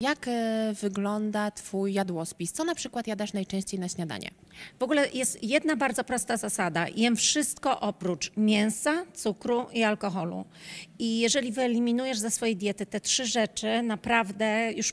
Jak e, wygląda Twój jadłospis? Co na przykład jadasz najczęściej na śniadanie? W ogóle jest jedna bardzo prosta zasada. Jem wszystko oprócz mięsa, cukru i alkoholu. I jeżeli wyeliminujesz ze swojej diety te trzy rzeczy, naprawdę już